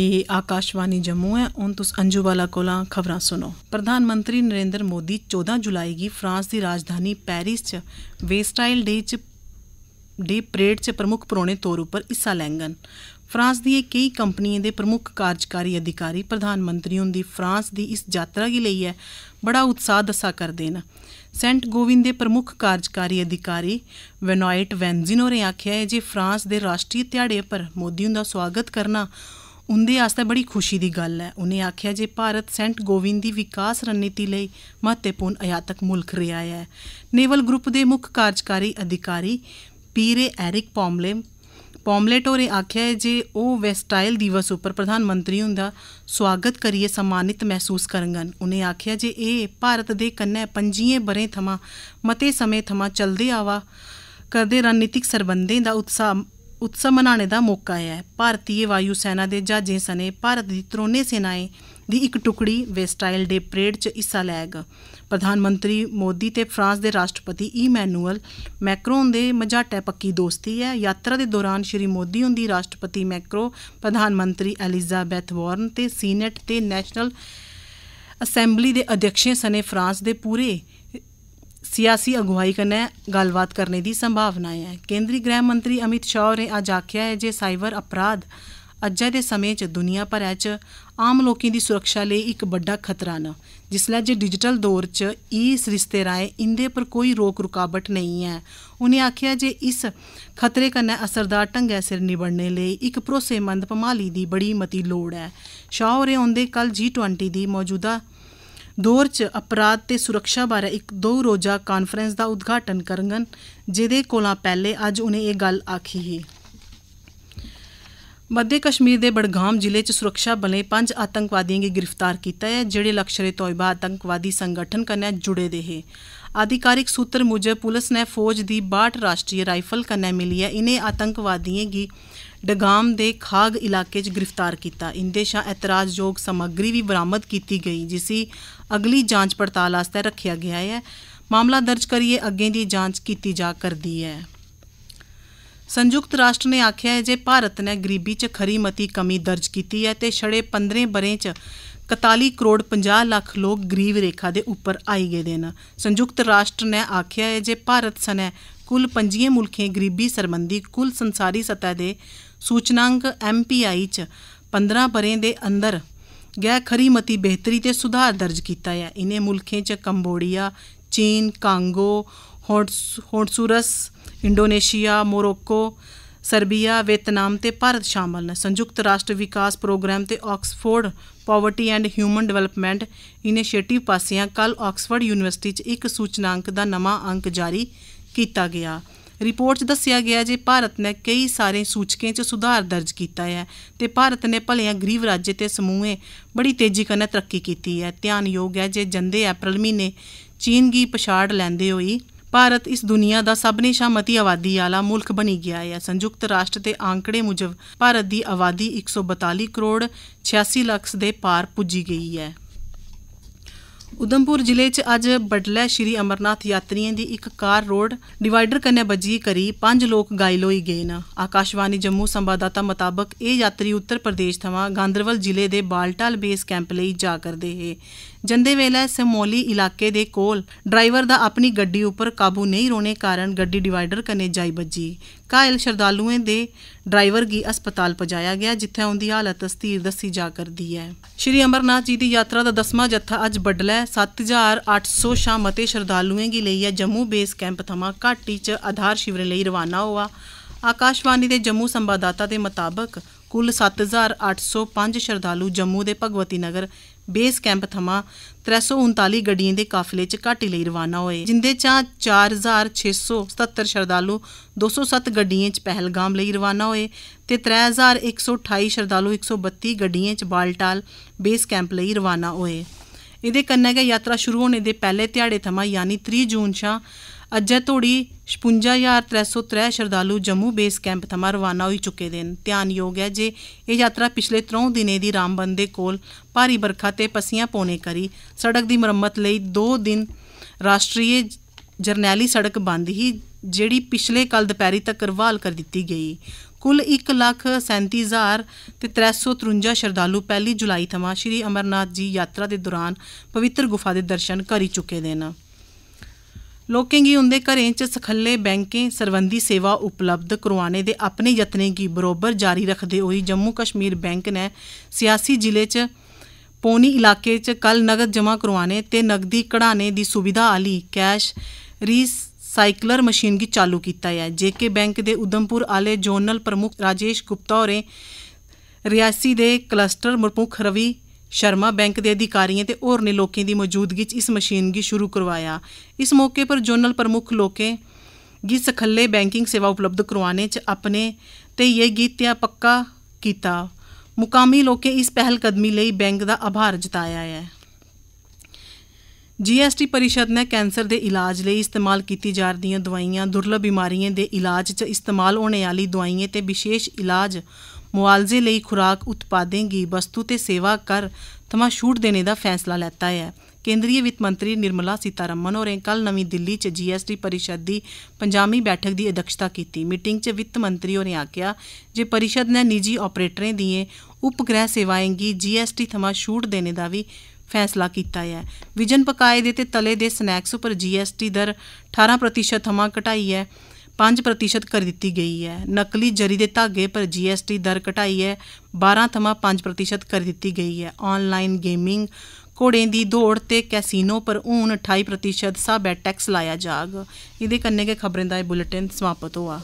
ਇਹ ਆਕਾਸ਼ਵਾਣੀ ਜੰਮੂ ਹੈ ਹੁਣ ਤੁਸੀਂ ਅੰਜੂ ਵਾਲਾ ਕੋਲਾਂ ਖਬਰਾਂ ਸੁਣੋ ਪ੍ਰਧਾਨ ਮੰਤਰੀ ਨਰਿੰਦਰ ਮੋਦੀ 14 ਜੁਲਾਈ ਗੀ ਫਰਾਂਸ ਦੀ ਰਾਜਧਾਨੀ ਪੈਰਿਸ 'ਚ ਵੇਸਟਾਈਲ ਡੇ 'ਚ ਡੇ ਪਰੇਡ 'ਚ ਪ੍ਰਮੁੱਖ ਪਰੋਣੇ ਤੌਰ ਉੱਪਰ ਹਿੱਸਾ ਲੈਣਗੇ ਫਰਾਂਸ ਦੀ ਇਹ ਕਈ ਕੰਪਨੀਆਂ ਦੇ ਪ੍ਰਮੁੱਖ ਕਾਰਜਕਾਰੀ ਅਧਿਕਾਰੀ ਪ੍ਰਧਾਨ ਮੰਤਰੀ ਹੁੰਦੀ ਫਰਾਂਸ ਦੀ ਇਸ ਯਾਤਰਾ ਦੇ ਲਈ ਹੈ ਬੜਾ ਉਤਸ਼ਾਹ ਦਸਾ ਕਰਦੇ ਨੇ ਸੈਂਟ ਗੋਵਿੰਦ ਦੇ ਪ੍ਰਮੁੱਖ ਕਾਰਜਕਾਰੀ ਅਧਿਕਾਰੀ ਵੈਨੋਇਟ ਵੈਂਜ਼ਿਨੋ ਨੇ ਆਖਿਆ ਹੈ ਜੇ ਫਰਾਂਸ ਦੇ ਰਾਸ਼ਟਰੀ ਤਿਹਾੜੇ ਪਰ ਮੋਦੀ ਦਾ ਸਵਾਗਤ ਕਰਨਾ ਉਹਦੇ ਆਸਤੇ ਬੜੀ ਖੁਸ਼ੀ ਦੀ ਗੱਲ ਹੈ ਉਹਨੇ ਆਖਿਆ ਜੇ ਭਾਰਤ ਸੈਂਟ ਗੋਵਿੰਦ ਦੀ ਵਿਕਾਸ ਰਣਨੀਤੀ ਲਈ ਮਹੱਤਵਪੂਰਨ ਆਯਾਤਕ ਮੁਲਕ ਰਿਹਾ ਹੈ ਨੇਵਲ ਗਰੁੱਪ ਦੇ ਮੁੱਖ ਕਾਰਜਕਾਰੀ ਅਧਿਕਾਰੀ ਪੀਰੇ ਐਰਿਕ ਪੌਮਲੇ ਪੌਮਲੇਟੋਰੇ ਆਖਿਆ ਜੇ ਉਹ ਵੈਸਟਾਈਲ ਦਿਵਸ ਉੱਪਰ ਪ੍ਰਧਾਨ ਮੰਤਰੀ ਹੁੰਦਾ ਸਵਾਗਤ ਕਰੀਏ ਸਨਮਾਨਿਤ ਮਹਿਸੂਸ ਕਰਨਗਨ ਉਹਨੇ ਆਖਿਆ ਜੇ ਇਹ ਭਾਰਤ ਦੇ ਕੰਨੇ ਪੰਜੀਏ ਬਰੇ ਥਮਾ ਮਤੇ ਸਮੇਂ ਥਮਾ ਚਲਦੇ ਆਵਾ ਕਰਦੇ ਰਣਨੀਤਿਕ ਸਰਬੰਧੇ ਦਾ ਉਤਸ਼ਾਹ ਉਤਸਵ ਮਨਾਉਣ ਦਾ ਮੌਕਾ ਹੈ ਭਾਰਤੀ ਵਾਯੂ ਸੈਨਾ ਦੇ ਜਹਾਜ਼ੇ ਸਨੇ ਭਾਰਤ ਦੀ ਤਰੋਨੇ ਸੈਨਾਏ ਦੀ ਇੱਕ ਟੁਕੜੀ ਵੈਸਟਾਈਲ ਡੇ ਪਰੇਡ 'ਚ ਹਿੱਸਾ ਲੈਗ ਪ੍ਰਧਾਨ ਮੰਤਰੀ ਮੋਦੀ ਤੇ ਫਰਾਂਸ ਦੇ ਰਾਸ਼ਟਰਪਤੀ ਇਮੈਨੂਅਲ ਮੈਕਰੋਨ ਦੇ ਮਝਾਟੇ ਪੱਕੀ ਦੋਸਤੀ ਹੈ ਯਾਤਰਾ ਦੇ ਦੌਰਾਨ ਸ਼੍ਰੀ ਮੋਦੀ ਹੁੰਦੀ ਰਾਸ਼ਟਰਪਤੀ ਮੈਕਰੋ ਪ੍ਰਧਾਨ ਮੰਤਰੀ ਐਲਿਜ਼ਾਬੈਥ ਵਾਰਨ ਤੇ ਸੀਨੇਟ ਤੇ ਨੈਸ਼ਨਲ ਅਸੈਂਬਲੀ ਦੇ ਅਧਿਕਸ਼ੇ ਸਨੇ ਫਰਾਂਸ ਦੇ ਪੂਰੇ ਸਿਆਸੀ ਅਗਵਾਈ ਕਨੇ ਗੱਲਬਾਤ ਕਰਨ ਦੀ ਸੰਭਾਵਨਾ ਹੈ ਕੇਂਦਰੀ ਗ੍ਰਹਿ ਮੰਤਰੀ ਅਮਿਤ ਸ਼ਾਹ ਨੇ ਅੱਜ ਆਖਿਆ ਹੈ ਜੇ ਸਾਈਬਰ ਅਪਰਾਧ ਅੱਜ ਦੇ ਸਮੇਂ 'ਚ ਦੁਨੀਆ ਭਰ 'ਚ ਆਮ ਲੋਕਾਂ ਦੀ ਸੁਰੱਖਿਆ ਲਈ ਇੱਕ ਵੱਡਾ ਖਤਰਾ ਨਾ ਲਈ ਜੇ ਡਿਜੀਟਲ ਦੌਰ 'ਚ ਇਸ ਰਿਸ਼ਤੇ ਰਾਏ ਇੰਦੇ ਪਰ ਕੋਈ ਰੋਕ ਰੁਕਾਵਟ ਨਹੀਂ ਹੈ ਉਹਨੇ ਆਖਿਆ ਜੇ ਇਸ ਖਤਰੇ ਕਨੇ ਅਸਰਦਾਰ ਐ ਸਿਰ ਨਿਬੜਨੇ ਲਈ ਇੱਕ ਪ੍ਰੋਸੇਮੰਦ ਪਮਾਲੀ ਦੀ ਬੜੀ ਮਤੀ ਲੋੜ ਹੈ ਸ਼ਾਹ ਹੋਰੇ ਆਉਂਦੇ ਕੱਲ G20 ਦੀ ਮੌਜੂਦਾ ਦੌਰ 'ਚ ਅਪਰਾਧ ਤੇ ਸੁਰੱਖਿਆ ਬਾਰੇ ਇੱਕ ਦੋ ਰੋਜ਼ਾ ਕਾਨਫਰੰਸ ਦਾ ਉਦਘਾਟਨ ਕਰਨਗਨ ਜਿਹਦੇ ਕੋਲਾਂ ਪਹਿਲੇ ਅੱਜ ਉਹਨੇ ਇਹ ਗੱਲ ਆਖੀ ਹੀ ਮੱਧ ਕਸ਼ਮੀਰ ਦੇ ਬੜਗਾਮ ਜ਼ਿਲ੍ਹੇ 'ਚ ਸੁਰੱਖਿਆ ਬਲੇ ਪੰਜ ਆਤੰਕਵਾਦੀਆਂ ਨੂੰ ਗ੍ਰਿਫਤਾਰ ਕੀਤਾ ਹੈ ਜਿਹੜੇ ਲਖਸ਼ਰੇ ਏ ਤੋਇਬਾ ਆਤੰਕਵਾਦੀ ਸੰਗਠਨ ਕਨੇ ਜੁੜੇ ਦੇ ਹੈ ਅਧਿਕਾਰਿਕ ਸੂਤਰ ਮੁਜਬ ਪੁਲਿਸ ਨੇ ਫੌਜ ਦੀ 62 ਰਾਸ਼ਟਰੀ ਰਾਈਫਲ ਕਨੇ ਮਿਲੀ ਹੈ ਇਨੇ ਆਤੰਕਵਾਦੀਆਂ ਦੀ ਡਗਾਮ ਦੇ ਖਾਗ ਇਲਾਕੇ 'ਚ ਗ੍ਰਿਫਤਾਰ ਕੀਤਾ ਇੰਦੇ ਸ਼ਾ ਇਤਰਾਜ਼ਯੋਗ ਸਮੱਗਰੀ ਵੀ ਬਰਾਮਦ ਕੀਤੀ ਗਈ ਜਿਸ ਦੀ ਅਗਲੀ ਜਾਂਚ ਪੜਤਾਲ ਵਾਸਤੇ ਰੱਖਿਆ ਗਿਆ ਹੈ ਮਾਮਲਾ ਦਰਜ ਕਰੀਏ ਅੱਗੇ ਦੀ ਜਾਂਚ ਕੀਤੀ ਜਾ ਕਰਦੀ ਹੈ ਸੰਯੁਕਤ ਰਾਸ਼ਟਰ ਨੇ ਆਖਿਆ ਹੈ ਜੇ ਭਾਰਤ ਨੇ ਗਰੀਬੀ 'ਚ ਖਰੀ ਮਤੀ ਕਮੀ ਦਰਜ ਕੀਤੀ ਹੈ ਤੇ ਛੜੇ 15 ਬਰੇ 'ਚ 41 ਕਰੋੜ 50 ਲੱਖ ਲੋਕ ਗਰੀਬ ਰੇਖਾ ਦੇ ਉੱਪਰ ਆਈ ਗਏ ਨੇ ਸੰਯੁਕਤ ਰਾਸ਼ਟਰ ਨੇ ਆਖਿਆ ਹੈ ਜੇ ਭਾਰਤ ਸਨੇ ਕੁੱਲ 5 ਮੁਲਕਾਂ ਗਰੀਬੀ ਸਰਬੰਧੀ ਕੁੱਲ ਸੰਸਾਰੀ ਸਤਾ ਦੇ ਸੂਚਨਾਂਕ ਐਮਪੀਆਈ ਚ 15 ਬਰੇ ਦੇ ਅੰਦਰ ਗੈ ਖਰੀਮਤੀ ਬਿਹਤਰੀ ਤੇ ਸੁਧਾਰ ਦਰਜ ਕੀਤਾ ਹੈ ਇਨੇ ਮੁਲਕਾਂ ਚ ਕੰਬੋਡੀਆ ਚੀਨ Congo Honduras Indonesia Morocco Serbia Vietnam ਤੇ ਭਾਰਤ ਸ਼ਾਮਲ ਨੇ ਸੰਯੁਕਤ ਰਾਸ਼ਟਰ ਵਿਕਾਸ ਪ੍ਰੋਗਰਾਮ ਤੇ Oxford poverty and human development initiative ਪਾਸਿਆਂ ਕੱਲ ਆਕਸਫੋਰਡ ਯੂਨੀਵਰਸਿਟੀ ਚ ਇੱਕ ਸੂਚਨਾਂਕ ਦਾ ਨਵਾਂ ਅੰਕ ਜਾਰੀ ਕੀਤਾ ਗਿਆ ਰਿਪੋਰਟ 'ਚ ਦੱਸਿਆ ਗਿਆ ਜੇ ਭਾਰਤ ਨੇ ਕਈ ਸਾਰੇ ਸੂਚਕਾਂ 'ਚ ਸੁਧਾਰ ਦਰਜ ਕੀਤਾ ਹੈ ਤੇ ਭਾਰਤ ਨੇ ਭਲਿਆਂ ਗਰੀਬ ਰਾਜੇ ਤੇ ਸਮੂਹੇ ਬੜੀ ਤੇਜ਼ੀ ਨਾਲ ਤਰੱਕੀ ਕੀਤੀ ਹੈ ਧਿਆਨਯੋਗ ਹੈ ਜੇ ਜੰਦੇ ਅਪ੍ਰੈਲ ਮਹੀਨੇ ਚੀਨ ਦੀ ਪਛਾੜ ਲੈਂਦੇ ਹੋਈ ਭਾਰਤ ਇਸ ਦੁਨੀਆ ਦਾ ਸਭ ਨੇ ਸ਼ਾਮਤੀ ਆਬਾਦੀ ਵਾਲਾ ਮੁਲਕ ਬਣੀ ਗਿਆ ਹੈ ਸੰਯੁਕਤ ਰਾਸ਼ਟਰ ਦੇ ਆંકੜੇ ਮੁਜਬ ਭਾਰਤ ਦੀ ਆਬਾਦੀ 142 ਕਰੋੜ 86 ਲੱਖ ਦੇ ਪਾਰ ਪੁੱਜੀ ਗਈ ਹੈ ਉਦਮਪੁਰ ਜ਼ਿਲ੍ਹੇ 'ਚ ਅੱਜ ਬੱਡਲੇ ਸ਼੍ਰੀ ਅਮਰਨਾਥ ਯਾਤਰੀਆਂ ਦੀ ਇੱਕ ਕਾਰ ਰੋਡ ਡਿਵਾਈਡਰ ਕੰਨੇ ਬੱਜੀ ਕਰੀ ਪੰਜ ਲੋਕ ਗਾਇਲ ਹੋਈ ਗਏ ਨਾ ਆਕਾਸ਼ਵਾਨੀ ਜੰਮੂ ਸੰਵਾਦਦਾਤਾ ਮੁਤਾਬਕ ਇਹ ਯਾਤਰੀ ਉੱਤਰ ਪ੍ਰਦੇਸ਼ ਥਮਾਂ ਗਾਂਦਰਵਲ ਜ਼ਿਲ੍ਹੇ ਦੇ ਬਾਲਟਾਲ ਬੇਸ ਕੈਂਪ ਲਈ ਜਾ ਕਰਦੇ ਹੈ ਜੰਦੇ ਵੇਲੇ ਸਮੋਲੀ ਇਲਾਕੇ ਦੇ ਕੋਲ ਡਰਾਈਵਰ ਦਾ ਆਪਣੀ ਗੱਡੀ ਉੱਪਰ ਕਾਬੂ ਨਹੀਂ ਰੋਣੇ ਕਾਰਨ ਗੱਡੀ ਡਿਵਾਈਡਰ ਕਨੇ ਜਾਈ ਵੱਜੀ ਕਾਇਲ ਸ਼ਰਦਾਲੂਏ ਦੇ ਡਰਾਈਵਰ ਗੀ ਹਸਪਤਾਲ ਪਹੁੰਚਾਇਆ ਗਿਆ ਜਿੱਥੇ ਉਹਦੀ ਹਾਲਤ ਸਥਿਰ ਦੱਸੀ ਜਾ ਕਰਦੀ ਹੈ ਸ਼੍ਰੀ ਅਮਰਨਾਥ ਜੀ ਦੀ ਯਾਤਰਾ ਦਾ ਦਸਵਾਂ ਜੱਥਾ ਅੱਜ ਬੱਡਲਾ 7800 ਸ਼ਾਮਤੇ ਸ਼ਰਦਾਲੂਏ ਗੀ ਲਈ ਹੈ ਜੰਮੂ ਬੇਸ ਕੈਂਪ ਥਮਾ ਘਾਟੀ ਚ ਆਧਾਰ ਸ਼ਿਵਰ ਲਈ ਰਵਾਨਾ ਹੋਆ ਆਕਾਸ਼ਵਾਣੀ ਦੇ ਜੰਮੂ ਸੰਵਾਦਦਾਤਾ ਦੇ ਮੁਤਾਬਕ ਕੁੱਲ 7805 ਸ਼ਰਧਾਲੂ ਜੰਮੂ ਦੇ ਭਗਵਤੀ ਨਗਰ ਬੇਸ ਕੈਂਪ ਥਮਾ 339 ਗੱਡੀਆਂ ਦੇ ਕਾਫਲੇ 'ਚ ਘਾਟੀ ਲਈ ਰਵਾਨਾ ਹੋਏ ਜਿੰਦੇ ਚਾ 4677 ਸ਼ਰਦਾਲੂ 207 ਗੱਡੀਆਂ 'ਚ ਪਹਿਲਗਾਮ ਲਈ ਰਵਾਨਾ ਹੋਏ ਤੇ 3128 ਸ਼ਰਦਾਲੂ 132 ਗੱਡੀਆਂ 'ਚ ਬਾਲਟਾਲ ਬੇਸ ਕੈਂਪ ਲਈ ਰਵਾਨਾ ਹੋਏ ਇਹਦੇ कन्नै गै ਯਾਤਰਾ ਸ਼ੁਰੂ ਹੋਣੇ ਦੇ ਪਹਿਲੇ ध्याड़े थमां ਯਾਨੀ 3 ਜੂਨ शा ਅੱਜੇ ਥੋੜੀ 56303 ਸ਼ਰਧਾਲੂ ਜੰਮੂ ਬੇਸ ਕੈਂਪ ਤੋਂ ਰਵਾਨਾ ਹੋਈ ਚੁੱਕੇ ਦਿਨ ਧਿਆਨਯੋਗ ਹੈ ਜੇ ਇਹ ਯਾਤਰਾ ਪਿਛਲੇ 3 ਦਿਨੇ ਦੀ ਰਾਮਬਨ ਦੇ ਕੋਲ ਭਾਰੀ ਬਰਖਾ ਤੇ ਪਸੀਆਂ ਪੋਣੇ ਕਰੀ ਸੜਕ ਦੀ ਮੁਰੰਮਤ ਲਈ 2 ਦਿਨ ਰਾਸ਼ਟਰੀ ਜਰਨੈਲੀ ਸੜਕ ਬੰਦ ਹੀ ਜਿਹੜੀ ਪਿਛਲੇ ਕੱਲ ਦੁਪਹਿਰੀ ਤੱਕ ਰਵਾਲ ਕਰ ਦਿੱਤੀ ਗਈ ਕੁੱਲ 1 ਲੱਖ 37 ਤੇ 353 ਸ਼ਰਧਾਲੂ 1 ਜੁਲਾਈ ਤੋਂ ਸ਼੍ਰੀ ਅਮਰਨਾਥ ਜੀ ਯਾਤਰਾ ਦੇ ਦੌਰਾਨ ਪਵਿੱਤਰ ਗੁਫਾ ਦੇ ਦਰਸ਼ਨ ਕਰੀ ਚੁੱਕੇ ਦੇ ਨੇ ਲੋਕਾਂ ਗੀ ਹੁੰਦੇ ਘਰੇ ਚ ਸਖੱਲੇ ਬੈਂਕਿੰਗ ਸਰਵੰਦੀ ਸੇਵਾ ਉਪਲਬਧ ਕਰਵਾਉਣੇ ਦੇ ਆਪਣੇ ਯਤਨੇ ਕੀ ਬਰੋਬਰ ਜਾਰੀ ਰੱਖਦੇ ਹੋਈ ਜੰਮੂ ਕਸ਼ਮੀਰ ਬੈਂਕ ਨੇ ਸਿਆਸੀ ਜ਼ਿਲ੍ਹੇ ਚ ਪੋਨੀ ਇਲਾਕੇ ਚ ਕੱਲ ਨਗਦ ਜਮਾ ਕਰਵਾਉਣੇ ਤੇ ਨਗਦੀ ਕਢਾਣੇ ਦੀ ਸੁਵਿਧਾ ਆਲੀ ਕੈਸ਼ ਰੀਸਾਈਕਲਰ ਮਸ਼ੀਨ ਕੀ ਚਾਲੂ ਕੀਤਾ ਹੈ ਜੇ ਕੇ ਬੈਂਕ ਦੇ ਉਦਮਪੁਰ ਆਲੇ ਜ਼ੋਨਲ ਪ੍ਰਮੁਖ ਰਾਜੇਸ਼ ਗੁਪਤਾ ਹੋਰੇ ਰਿਆਸੀ ਦੇ ਕਲਸਟਰ ਮਰਪੁਖ ਰਵੀ ਸ਼ਰਮਾ ਬੈਂਕ ਦੇ ਅਧਿਕਾਰੀਆਂ ਤੇ ਹੋਰ ਨੇ ਲੋਕਾਂ ਦੀ ਮੌਜੂਦਗੀ 'ਚ ਇਸ ਮਸ਼ੀਨ ਦੀ ਸ਼ੁਰੂ ਕਰਵਾਇਆ ਇਸ ਮੌਕੇ ਪਰ ਜਨਰਲ ਪ੍ਰਮੁੱਖ ਲੋਕਾਂ ਗੀ ਸਖੱਲੇ ਬੈਂਕਿੰਗ ਸੇਵਾ ਉਪਲਬਧ ਕਰਵਾਉਣੇ 'ਚ ਆਪਣੇ ਤੇ ਇਹ ਗੀਤਿਆ ਪੱਕਾ ਕੀਤਾ ਮੁਕਾਮੀ ਲੋਕਾਂ ਇਸ ਪਹਿਲ ਕਦਮੀ ਲਈ ਬੈਂਕ ਦਾ ਆਭਾਰ ਜਤਾਇਆ ਹੈ ਜੀਐਸਟੀ ਪਰਿਸ਼ਦ ਨੇ ਕੈਂਸਰ ਦੇ ਇਲਾਜ ਲਈ ਇਸਤੇਮਾਲ ਕੀਤੀ ਜਾ ਰਹੀਆਂ ਦਵਾਈਆਂ ਦੁਰਲਭ ਬਿਮਾਰੀਆਂ ਦੇ ਇਲਾਜ 'ਚ ਇਸਤੇਮਾਲ ਹੋਣ ਵਾਲੀ ਦਵਾਈਆਂ ਤੇ ਵਿਸ਼ੇਸ਼ ਇਲਾਜ ਮੁਆਵਜ਼ੇ ਲਈ ਖੁਰਾਕ ਉਤਪਾਦਨ ਦੀ ਵਸਤੂ ਤੇ ਸੇਵਾ ਕਰ ਤਮਾ ਛੂਟ ਦੇਣੇ ਦਾ ਫੈਸਲਾ ਲੈਤਾ ਹੈ ਕੇਂਦਰੀ ਵਿੱਤ ਮੰਤਰੀ ਨਿਰਮਲਾ ਸੀਤਾਰਮਨ ਹੋਰੇ ਕੱਲ ਨਵੀਂ ਦਿੱਲੀ 'ਚ ਜੀਐਸਟੀ ਪਰਿਸ਼ਦ ਦੀ ਪੰਜਾਬੀ ਬੈਠਕ ਦੀ ਅਧਿਕਸ਼ਤਾ ਕੀਤੀ ਮੀਟਿੰਗ 'ਚ ਵਿੱਤ ਮੰਤਰੀ ਹੋਰੇ ਆਕਿਆ ਜੇ ਪਰਿਸ਼ਦ ਨੇ ਨਿੱਜੀ ਆਪਰੇਟਰਾਂ ਦੀਆਂ ਉਪਗ੍ਰਹਿ ਦੀ ਜੀਐਸਟੀ ਤਮਾ ਛੂਟ ਦੇਣੇ ਦਾ ਵੀ ਫੈਸਲਾ ਕੀਤਾ ਹੈ ਵਿਜਨ ਪਕਾਏ ਦੇ ਤੇ ਤਲੇ ਦੇ ਸਨੈਕਸ ਉੱਪਰ ਜੀਐਸਟੀ ਦਰ 18% ਤਮਾ ਘਟਾਈ ਹੈ 5% ਕਰ ਦਿੱਤੀ ਗਈ ਹੈ ਨਕਲੀ ਜਰੀ ਦੇ ਧਾਗੇ ਪਰ ਜੀਐਸਟੀ ਦਰ ਘਟਾਈ ਹੈ 12.5% ਕਰ ਦਿੱਤੀ ਗਈ ਹੈ ਆਨਲਾਈਨ ਗੇਮਿੰਗ ਕੋੜੇ ਦੀ ਦੌੜ ਤੇ ਕੈਸੀਨੋ ਪਰ ਹੁਣ 28% साबे ਟੈਕਸ ਲਾਇਆ ਜਾਗ ਇਹਦੇ ਕੰਨੇ ਕੇ ਖਬਰਾਂ ਦਾ ਇਹ ਬੁਲੇਟਿਨ ਸਮਾਪਤ ਹੋਆ